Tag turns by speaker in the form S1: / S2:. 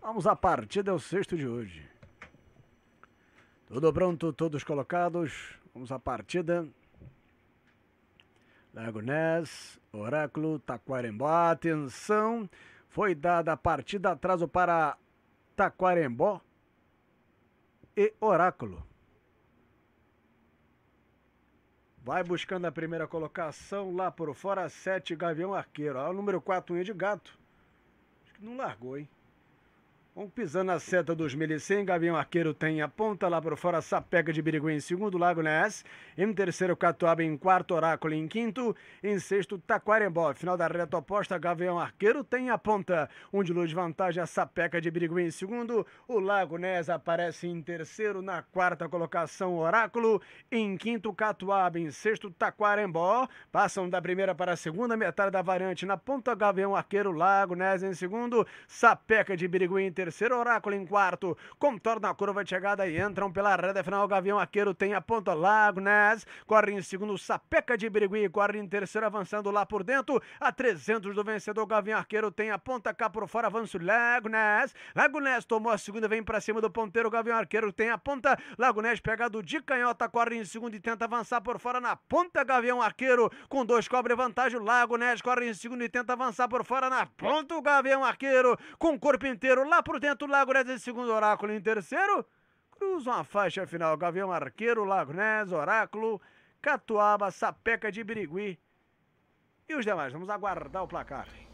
S1: Vamos à partida, é o sexto de hoje. Tudo pronto, todos colocados. Vamos à partida. Lago Ness, Oráculo, Taquarembó. Atenção, foi dada a partida atraso para Taquarembó e Oráculo. Vai buscando a primeira colocação lá por fora, Sete Gavião Arqueiro. Olha o número 4, unha de gato. Acho que não largou, hein? Vamos pisando a seta 2100, Gavião Arqueiro tem a ponta lá por fora, Sapeca de Birigui em segundo, Lago Ness. Em terceiro, Catuaba em quarto, Oráculo em quinto. Em sexto, Taquarembó. Final da reta oposta, Gavião Arqueiro tem a ponta. Um de luz vantagem, a Sapeca de Birigui em segundo. O Lago Ness aparece em terceiro, na quarta colocação, Oráculo. Em quinto, Catuaba. Em sexto, Taquarembó. Passam da primeira para a segunda metade da variante. Na ponta, Gavião Arqueiro, Lago Ness em segundo. Sapeca de Birigui em terceiro terceiro, Oráculo em quarto, contorna a curva de chegada e entram pela reta final. Gavião Arqueiro tem a ponta Lagnes, corre em segundo, Sapeca de Birigui, corre em terceiro, avançando lá por dentro, a 300 do vencedor. Gavião Arqueiro tem a ponta cá por fora, avança o Lagnes. Lagnes tomou a segunda, vem para cima do ponteiro. Gavião Arqueiro tem a ponta, Lagnes pegado de canhota, corre em segundo e tenta avançar por fora na ponta. Gavião Arqueiro com dois cobre vantagem, Lagnes corre em segundo e tenta avançar por fora na ponta. O Gavião Arqueiro com o corpo inteiro lá por dentro o em segundo, Oráculo em terceiro. Cruzam a faixa final Gavião Arqueiro, Lago Oráculo, Catuaba, Sapeca de Birigui e os demais. Vamos aguardar o placar.